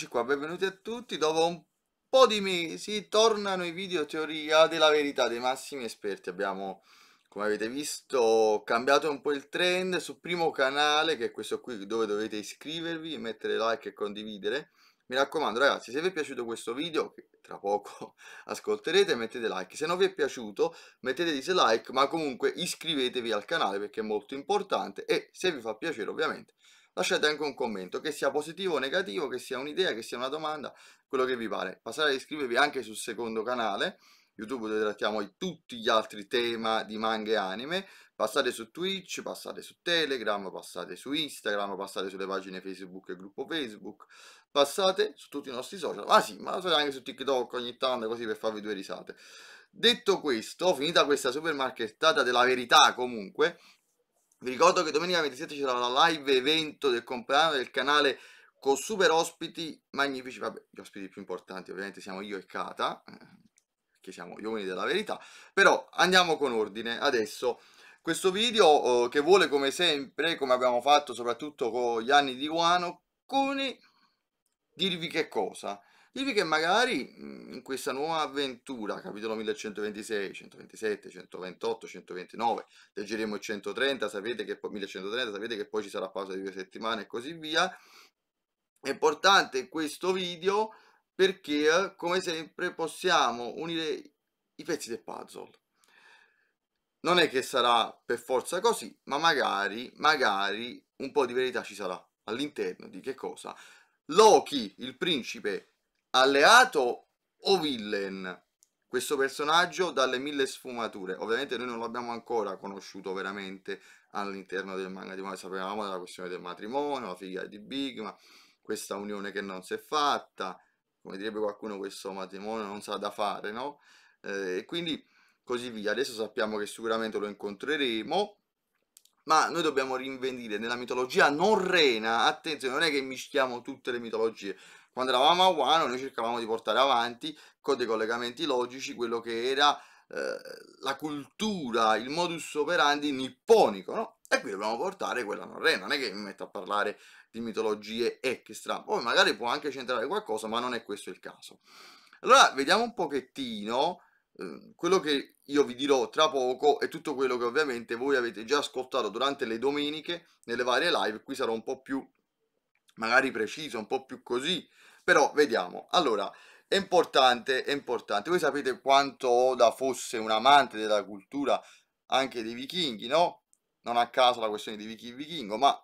Eccoci qua, benvenuti a tutti. Dopo un po' di mesi tornano i video teoria della verità dei massimi esperti. Abbiamo, come avete visto, cambiato un po' il trend sul primo canale, che è questo qui, dove dovete iscrivervi, mettere like e condividere. Mi raccomando ragazzi, se vi è piaciuto questo video, che tra poco ascolterete, mettete like. Se non vi è piaciuto, mettete dislike, ma comunque iscrivetevi al canale perché è molto importante e se vi fa piacere ovviamente lasciate anche un commento, che sia positivo o negativo, che sia un'idea, che sia una domanda, quello che vi pare. Passate ad iscrivervi anche sul secondo canale, YouTube dove trattiamo tutti gli altri tema di manga e anime. Passate su Twitch, passate su Telegram, passate su Instagram, passate sulle pagine Facebook e gruppo Facebook, passate su tutti i nostri social. Ah sì, ma lo anche su TikTok ogni tanto così per farvi due risate. Detto questo, finita questa supermarketata della verità comunque, vi ricordo che domenica 27 c'era la live evento del compleanno del canale con super ospiti magnifici, vabbè, gli ospiti più importanti ovviamente siamo io e Kata, eh, che siamo gli uomini della verità, però andiamo con ordine adesso. Questo video eh, che vuole come sempre, come abbiamo fatto soprattutto con gli anni di Guano, dirvi che cosa? Divi che magari mhmm, in questa nuova avventura, capitolo 1126, 127, 128, 129, leggeremo il 130, sapete che, poi, 1130, sapete che poi ci sarà pausa di due settimane e così via. È importante questo video perché, come sempre, possiamo unire i pezzi del puzzle. Non è che sarà per forza così, ma magari, magari un po' di verità ci sarà all'interno di che cosa? Loki, il principe alleato o villain questo personaggio dalle mille sfumature. Ovviamente noi non l'abbiamo ancora conosciuto veramente all'interno del manga di Mario, sapevamo della questione del matrimonio, la figlia di Big, ma questa unione che non si è fatta, come direbbe qualcuno questo matrimonio non sa da fare, no? Eh, e quindi così via. Adesso sappiamo che sicuramente lo incontreremo, ma noi dobbiamo rinvenire nella mitologia norrena, attenzione, non è che mischiamo tutte le mitologie, quando eravamo a Wano noi cercavamo di portare avanti con dei collegamenti logici quello che era eh, la cultura, il modus operandi nipponico, no? E qui dobbiamo portare quella non non è che mi metto a parlare di mitologie extra, poi magari può anche centrare qualcosa, ma non è questo il caso. Allora, vediamo un pochettino eh, quello che io vi dirò tra poco e tutto quello che ovviamente voi avete già ascoltato durante le domeniche, nelle varie live, qui sarò un po' più magari preciso, un po' più così, però vediamo. Allora, è importante, è importante. Voi sapete quanto Oda fosse un amante della cultura anche dei vichinghi, no? Non a caso la questione di vichi vichingo, ma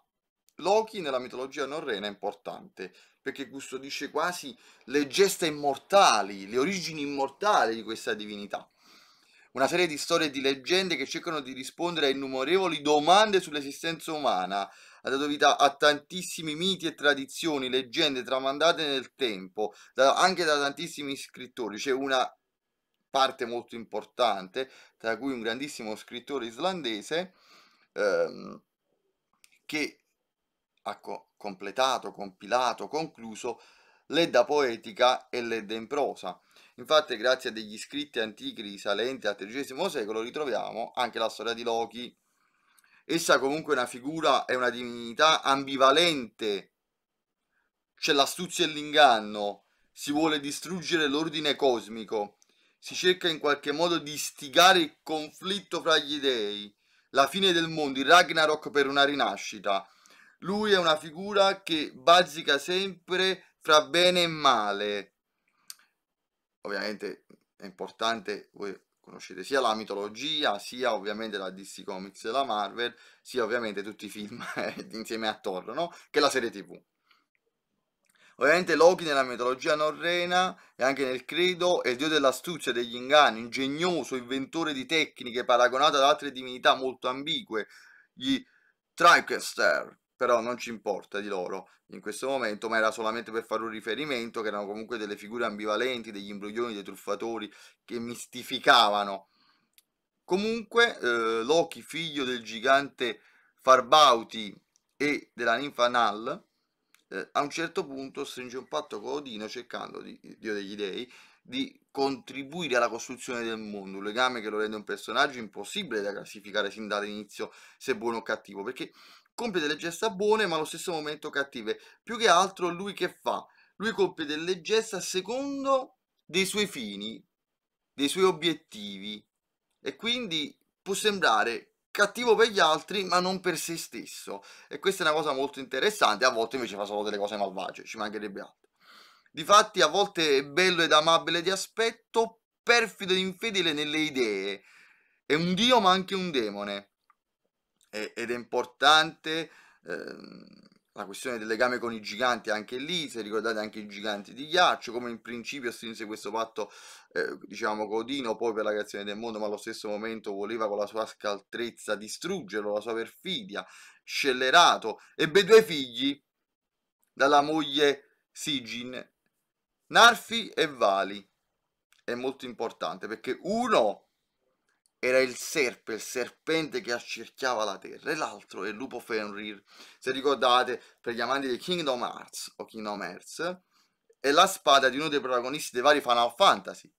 Loki nella mitologia norrena è importante perché custodisce quasi le gesta immortali, le origini immortali di questa divinità una serie di storie e di leggende che cercano di rispondere a innumerevoli domande sull'esistenza umana. Ha dato vita a tantissimi miti e tradizioni, leggende tramandate nel tempo, da, anche da tantissimi scrittori. C'è una parte molto importante, tra cui un grandissimo scrittore islandese, ehm, che ha co- completato, compilato, concluso l'Edda poetica e l'Edda in prosa. Infatti, grazie a degli scritti antichi risalenti al XIII secolo, ritroviamo anche la storia di Loki. Essa comunque è una figura, è una divinità ambivalente. C'è l'astuzia e l'inganno, si vuole distruggere l'ordine cosmico, si cerca in qualche modo di istigare il conflitto fra gli dei, la fine del mondo, il Ragnarok per una rinascita. Lui è una figura che bazzica sempre fra bene e male, ovviamente è importante, voi conoscete sia la mitologia, sia ovviamente la DC Comics della Marvel, sia ovviamente tutti i film insieme a Thor, no? Che la serie TV. Ovviamente Loki nella mitologia norrena e anche nel credo è il dio dell'astuzia, e degli inganni, ingegnoso, inventore di tecniche, paragonate ad altre divinità molto ambigue, gli Trikester, però non ci importa di loro in questo momento, ma era solamente per fare un riferimento che erano comunque delle figure ambivalenti, degli imbroglioni, dei truffatori che mistificavano. Comunque eh, Loki, figlio del gigante Farbauti e della ninfa Nal, eh, a un certo punto stringe un patto con Odino cercando, di, Dio degli dei, di contribuire alla costruzione del mondo, un legame che lo rende un personaggio impossibile da classificare sin dall'inizio se buono o cattivo, perché compie delle gesta buone ma allo stesso momento cattive. Più che altro lui che fa? Lui compie delle gesta secondo dei suoi fini, dei suoi obiettivi e quindi può sembrare cattivo per gli altri ma non per se stesso e questa è una cosa molto interessante a volte invece fa solo delle cose malvagie ci mancherebbe altro difatti a volte è bello ed amabile di aspetto perfido ed infedele nelle idee è un dio ma anche un demone ed è importante ehm, la questione del legame con i giganti anche lì, se ricordate anche i giganti di ghiaccio, come in principio strinse questo patto, eh, diciamo, Codino poi per la creazione del mondo, ma allo stesso momento voleva con la sua scaltrezza distruggerlo, la sua perfidia, scellerato, ebbe due figli dalla moglie Sigin, Narfi e Vali. È molto importante perché uno era il serpe, il serpente che accerchiava la terra, e l'altro è il lupo Fenrir. Se ricordate, per gli amanti di Kingdom Hearts o Kingdom Hearts, è la spada di uno dei protagonisti dei vari Final Fantasy,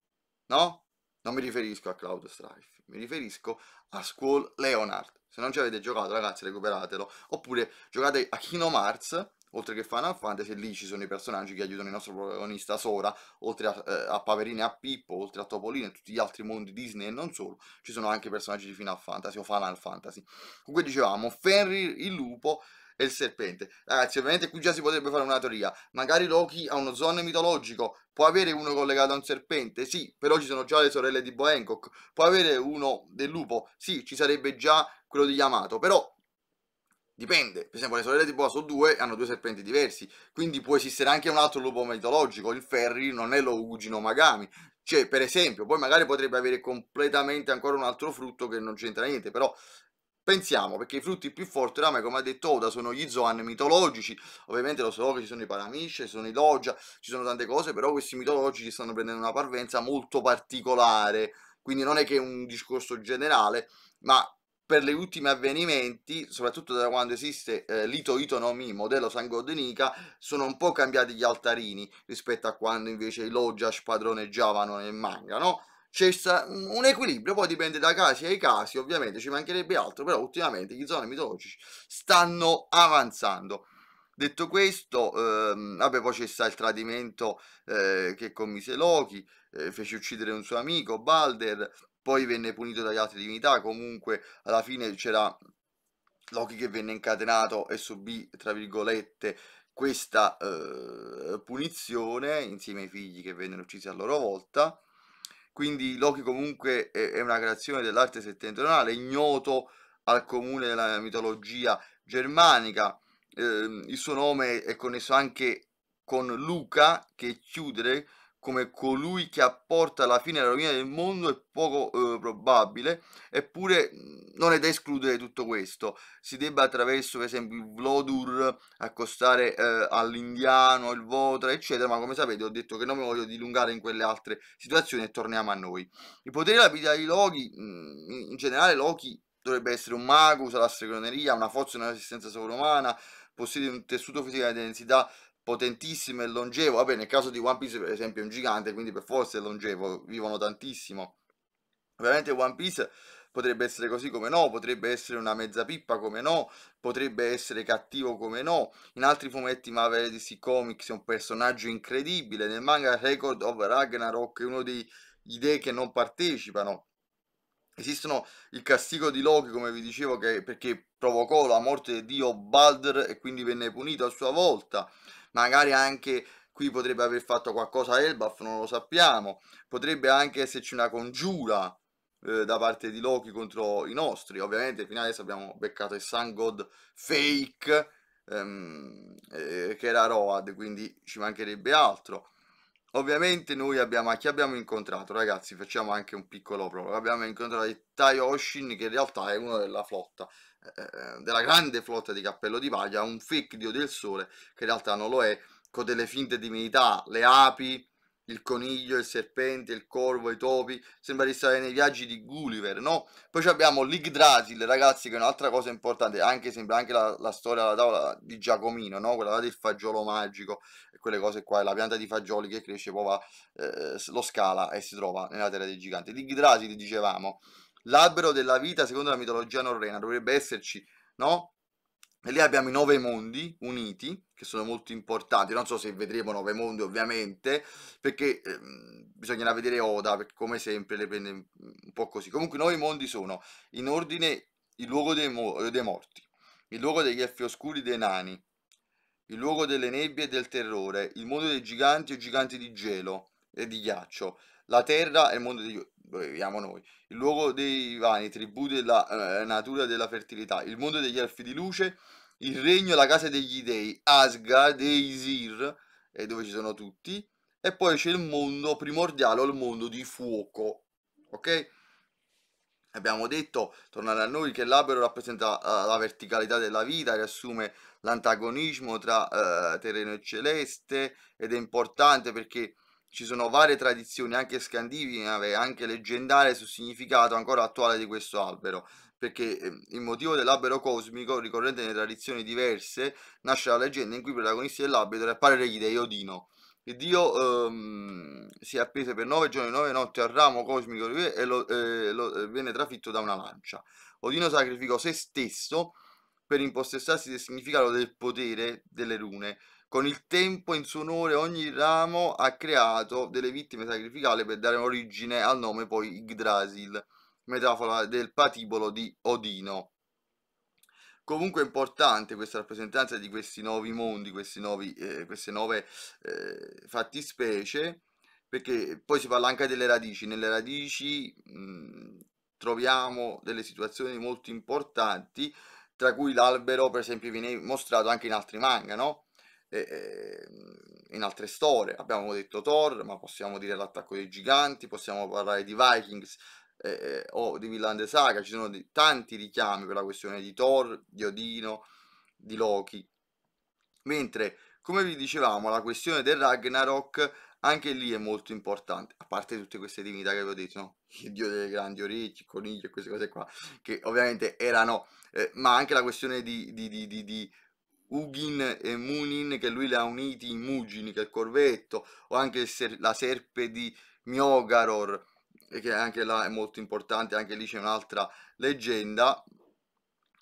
no? Non mi riferisco a Cloud Strife, mi riferisco a Squall Leonard. Se non ci avete giocato, ragazzi, recuperatelo. Oppure giocate a Kingdom Hearts oltre che Final Fantasy, lì ci sono i personaggi che aiutano il nostro protagonista Sora, oltre a, eh, a Paperina e a Pippo, oltre a Topolino e tutti gli altri mondi Disney e non solo, ci sono anche personaggi di Final Fantasy o Final Fantasy. Comunque dicevamo, Fenrir il lupo e il serpente. Ragazzi, ovviamente qui già si potrebbe fare una teoria. Magari Loki ha uno zonne mitologico, può avere uno collegato a un serpente, sì, però ci sono già le sorelle di Boenkok, può avere uno del lupo, sì, ci sarebbe già quello di Yamato, però Dipende, per esempio le sorelle di boa sono due, hanno due serpenti diversi, quindi può esistere anche un altro lupo mitologico, il Ferri non è lo Ugino Magami, cioè per esempio, poi magari potrebbe avere completamente ancora un altro frutto che non c'entra niente, però pensiamo, perché i frutti più forti oramai, come ha detto Oda, sono gli Zoan mitologici, ovviamente lo so che ci sono i Paramisce, ci sono i Doggia, ci sono tante cose, però questi mitologici stanno prendendo una parvenza molto particolare, quindi non è che è un discorso generale, ma per gli ultimi avvenimenti, soprattutto da quando esiste eh, l'Ito Ito no Mi, modello Sangodenica, sono un po' cambiati gli altarini rispetto a quando invece i Loggia spadroneggiavano nel manga, no? C'è un equilibrio, poi dipende da casi ai casi, ovviamente ci mancherebbe altro, però ultimamente gli zoni mitologici stanno avanzando. Detto questo, ehm, vabbè, poi c'è stato il tradimento eh, che commise Loki, eh, fece uccidere un suo amico, Balder, poi venne punito dagli altri divinità, comunque alla fine c'era Loki che venne incatenato e subì, tra virgolette, questa eh, punizione insieme ai figli che vennero uccisi a loro volta. Quindi Loki comunque è, è una creazione dell'arte settentrionale, ignoto al comune della mitologia germanica. Eh, il suo nome è connesso anche con Luca, che è chiudere, come colui che apporta la fine alla rovina del mondo è poco eh, probabile, eppure non è da escludere tutto questo. Si debba attraverso per esempio il Vlodur accostare eh, all'indiano, il Votra, eccetera, ma come sapete ho detto che non mi voglio dilungare in quelle altre situazioni e torniamo a noi. Il potere della vita di Loki, in generale Loki dovrebbe essere un mago, usa la stregoneria, una forza e una resistenza sovrumana, possiede un tessuto fisico di densità potentissimo e longevo. Vabbè, nel caso di One Piece, per esempio, è un gigante, quindi per forza è longevo, vivono tantissimo. Veramente One Piece potrebbe essere così come no, potrebbe essere una mezza pippa come no, potrebbe essere cattivo come no. In altri fumetti Marvel DC Comics è un personaggio incredibile, nel manga Record of Ragnarok è uno degli dei che non partecipano. Esistono il castigo di Loki, come vi dicevo, che, perché provocò la morte di dio Baldr e quindi venne punito a sua volta. Magari anche qui potrebbe aver fatto qualcosa Elbaf, non lo sappiamo. Potrebbe anche esserci una congiura eh, da parte di Loki contro i nostri. Ovviamente fino adesso abbiamo beccato il Sun God fake, ehm, eh, che era Road, quindi ci mancherebbe altro Ovviamente noi abbiamo, a chi abbiamo incontrato, ragazzi, facciamo anche un piccolo prologo, abbiamo incontrato Tai Oshin che in realtà è uno della flotta, eh, eh della grande flotta di Cappello di Paglia, un fake dio del sole che in realtà non lo è, con delle finte divinità, le api, il coniglio, il serpente, il corvo, i topi, sembra di stare nei viaggi di Gulliver, no? Poi abbiamo l'Igdrasil, ragazzi, che è un'altra cosa importante, anche sembra anche la, la storia della tavola di Giacomino, no? Quella del fagiolo magico e quelle cose qua, la pianta di fagioli che cresce, poi va, eh, lo scala e si trova nella terra dei giganti. L'Igdrasil, dicevamo, l'albero della vita secondo la mitologia norrena, dovrebbe esserci, no? E lì abbiamo i nove mondi uniti, che sono molto importanti. Non so se vedremo nove mondi, ovviamente, perché eh, bisognerà vedere Oda, perché come sempre le prende un po' così. Comunque i nove mondi sono, in ordine, il luogo dei, mo dei morti, il luogo degli effi oscuri dei nani, il luogo delle nebbie e del terrore, il mondo dei giganti e giganti di gelo e di ghiaccio, la terra è il mondo degli dove viviamo noi, il luogo dei vani, tribù della eh, natura della fertilità, il mondo degli elfi di luce, il regno, la casa degli dei, Asgard, Eisir, eh, dove ci sono tutti, e poi c'è il mondo primordiale il mondo di fuoco, ok? Abbiamo detto, tornare a noi, che l'albero rappresenta uh, la verticalità della vita, riassume l'antagonismo tra uh, terreno e celeste ed è importante perché ci sono varie tradizioni, anche scandinave, anche leggendarie, sul significato ancora attuale di questo albero, perché ehm, il motivo dell'albero cosmico, ricorrente nelle tradizioni diverse, nasce la leggenda in cui i protagonisti dell'albero apparire gli dei Odino. Il dio ehm, si appese per nove giorni e nove notti al ramo cosmico e lo, eh, lo, eh, venne trafitto da una lancia. Odino sacrificò se stesso per impossessarsi del significato del potere delle rune. Con il tempo in suo onore ogni ramo ha creato delle vittime sacrificali per dare origine al nome poi Yggdrasil, metafora del patibolo di Odino. Comunque è importante questa rappresentanza di questi nuovi mondi, questi nuovi, eh, queste nuove eh, fattispecie, perché poi si parla anche delle radici. Nelle radici mh, troviamo delle situazioni molto importanti tra cui l'albero per esempio viene mostrato anche in altri manga, no? E, e, in altre storie, abbiamo detto Thor, ma possiamo dire l'attacco dei giganti, possiamo parlare di Vikings eh, o di Villande Saga, ci sono di, tanti richiami per la questione di Thor, di Odino, di Loki. Mentre, come vi dicevamo, la questione del Ragnarok anche lì è molto importante, a parte tutte queste divinità che vi ho detto, no? il dio delle grandi orecchie, coniglio e queste cose qua, che ovviamente erano, eh, ma anche la questione di, di, di, di Ugin e Munin, che lui le ha uniti in Mugini, che è il corvetto, o anche ser- la serpe di Miogaror, che anche là è molto importante, anche lì c'è un'altra leggenda,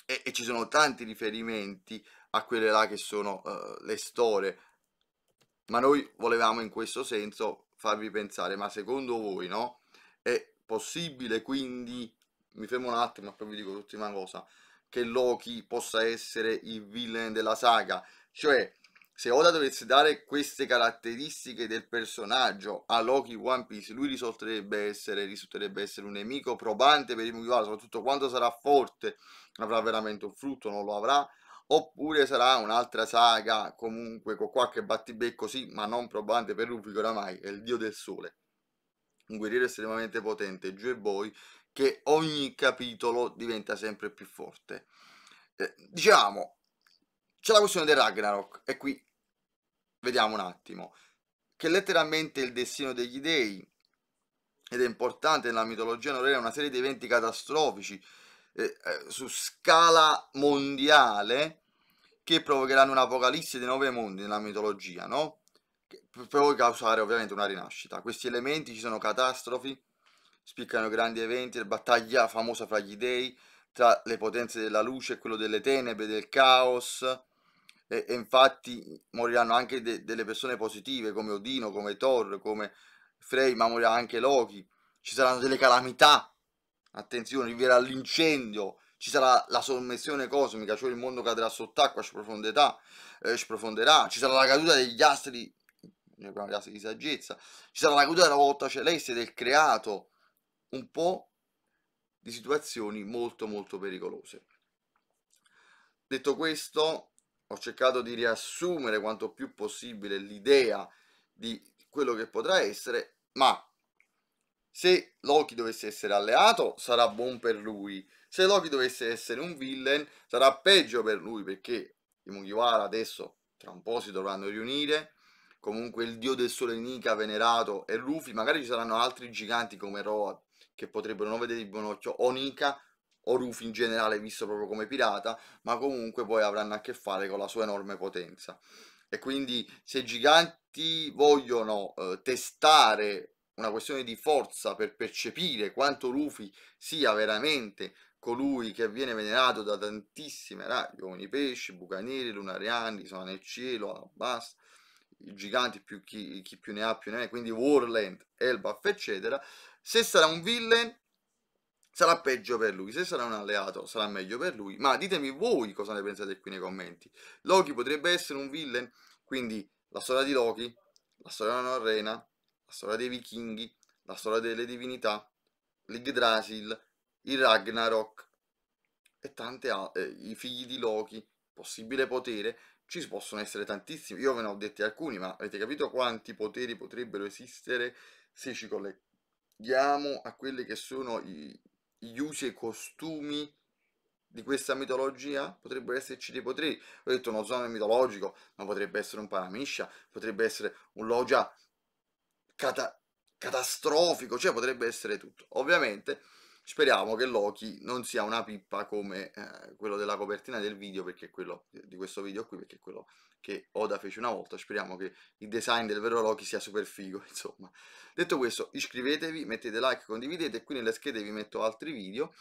e, e ci sono tanti riferimenti a quelle là che sono uh, le storie ma noi volevamo in questo senso farvi pensare, ma secondo voi no? È possibile quindi, mi fermo un attimo e poi vi dico l'ultima cosa, che Loki possa essere il villain della saga? Cioè, se Oda dovesse dare queste caratteristiche del personaggio a Loki One Piece, lui risulterebbe essere, risulterebbe essere un nemico probante per i Mugiwara, soprattutto quando sarà forte, avrà veramente un frutto, non lo avrà, oppure sarà un'altra saga comunque con qualche battibecco sì ma non probante per Ruffico oramai è il dio del sole un guerriero estremamente potente giù boy che ogni capitolo diventa sempre più forte eh, diciamo c'è la questione del Ragnarok e qui vediamo un attimo che letteralmente il destino degli dei ed è importante nella mitologia norrena una serie di eventi catastrofici eh, eh, su scala mondiale che provocheranno un'apocalisse dei nove mondi nella mitologia, no? poi causare ovviamente una rinascita. Questi elementi ci sono catastrofi, spiccano grandi eventi, la battaglia famosa fra gli dei, tra le potenze della luce e quello delle tenebre, del caos. E, e infatti moriranno anche de, delle persone positive come Odino, come Thor, come Frey, ma morirà anche Loki. Ci saranno delle calamità. Attenzione, vi verrà l'incendio, ci sarà la sommersione cosmica, cioè il mondo cadrà sott'acqua, sprofonderà, eh, ci ci sarà la caduta degli astri, gli astri di saggezza, ci sarà la caduta della volta celeste, del creato, un po' di situazioni molto molto pericolose. Detto questo, ho cercato di riassumere quanto più possibile l'idea di quello che potrà essere, ma se Loki dovesse essere alleato sarà buon per lui, se Loki dovesse essere un villain sarà peggio per lui perché i Mugiwara adesso tra un po' si dovranno riunire, comunque il dio del sole Nika venerato e Luffy, magari ci saranno altri giganti come Road che potrebbero non vedere di buon occhio o Nika o Rufy in generale visto proprio come pirata, ma comunque poi avranno a che fare con la sua enorme potenza. E quindi se i giganti vogliono eh, testare una questione di forza per percepire quanto Rufy sia veramente colui che viene venerato da tantissime radioni, pesci, bucanieri, lunariani, sono nel cielo, Abbas, i giganti, più chi, chi, più ne ha più ne ha, quindi Warland, Elbaf, eccetera, se sarà un villain sarà peggio per lui, se sarà un alleato sarà meglio per lui, ma ditemi voi cosa ne pensate qui nei commenti. Loki potrebbe essere un villain, quindi la storia di Loki, la storia non arena, storia dei vichinghi, la storia delle divinità, l'Igdrasil, il Ragnarok e tante altre, eh, i figli di Loki, possibile potere, ci possono essere tantissimi, io ve ne ho detti alcuni, ma avete capito quanti poteri potrebbero esistere se ci colleghiamo a quelli che sono i, gli usi e costumi di questa mitologia potrebbero esserci dei poteri. Ho detto uno zono mitologico, ma potrebbe essere un paramiscia, potrebbe essere un logia cata- catastrofico, cioè potrebbe essere tutto. Ovviamente speriamo che Loki non sia una pippa come eh, quello della copertina del video, perché quello di questo video qui, perché quello che Oda fece una volta, speriamo che il design del vero Loki sia super figo, insomma. Detto questo, iscrivetevi, mettete like, condividete, qui nelle schede vi metto altri video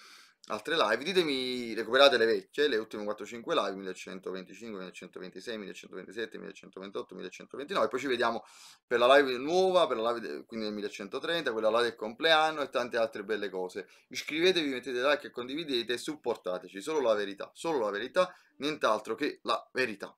altre live, ditemi, recuperate le vecchie, le ultime 4-5 live, 1125, 1126, 1127, 1128, 1129, poi ci vediamo per la live nuova, per la live quindi del 1130, quella live del compleanno e tante altre belle cose. Iscrivetevi, mettete like e condividete e supportateci, solo la verità, solo la verità, nient'altro che la verità.